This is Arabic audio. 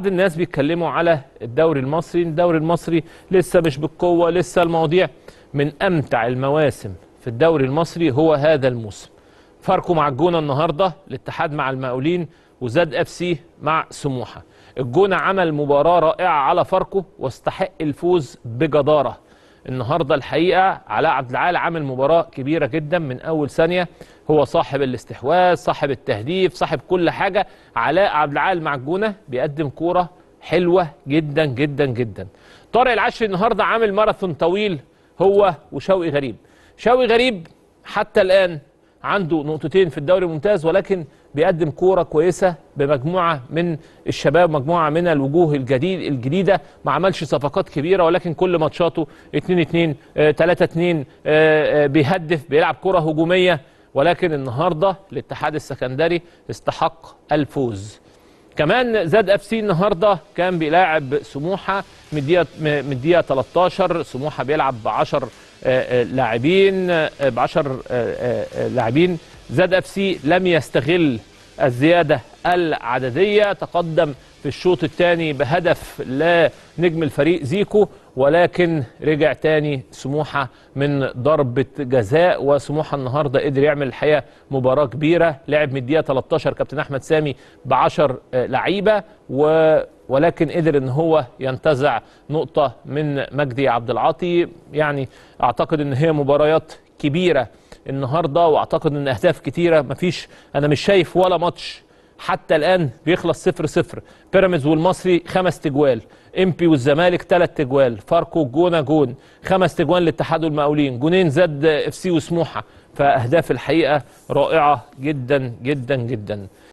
بعض الناس بيتكلموا على الدوري المصري الدوري المصري لسه مش بالقوة لسه المواضيع من أمتع المواسم في الدوري المصري هو هذا الموسم فاركو مع الجونة النهاردة الاتحاد مع المقاولين وزاد اف سي مع سموحة الجونة عمل مباراة رائعة على فاركو واستحق الفوز بجدارة النهارده الحقيقه علاء عبد العال عامل مباراه كبيره جدا من اول ثانيه هو صاحب الاستحواذ صاحب التهديف صاحب كل حاجه علاء عبد العال مع الجونه بيقدم كوره حلوه جدا جدا جدا طارق العشري النهارده عامل ماراثون طويل هو وشوقي غريب شوقي غريب حتى الان عنده نقطتين في الدوري الممتاز ولكن بيقدم كوره كويسه بمجموعه من الشباب مجموعه من الوجوه الجديد الجديده ما عملش صفقات كبيره ولكن كل ماتشاته 2 2 3 2 بيهدف بيلعب كوره هجوميه ولكن النهارده الاتحاد السكندري استحق الفوز كمان زاد اف سي النهارده كان بيلاعب سموحه من الدقيقه من الدقيقه 13 سموحه بيلعب ب 10 آه، آه، لاعبين آه، ب 10 لاعبين زد اف سي لم يستغل الزياده العدديه تقدم في الشوط الثاني بهدف لنجم الفريق زيكو ولكن رجع تاني سموحه من ضربه جزاء وسموحه النهارده قدر يعمل الحقيقه مباراه كبيره لعب من الدقيقه 13 كابتن احمد سامي ب 10 لعيبه و ولكن قدر ان هو ينتزع نقطة من مجدي عبد العاطي يعني اعتقد ان هي مباريات كبيرة النهاردة واعتقد ان اهداف كتيرة مفيش انا مش شايف ولا ماتش حتى الان بيخلص صفر صفر بيراميدز والمصري خمس تجوال امبي والزمالك ثلاث تجوال فاركو الجونه جون خمس تجوال للاتحاد والمقاولين جونين زاد اف سي وسموحه فاهداف الحقيقه رائعه جدا جدا جدا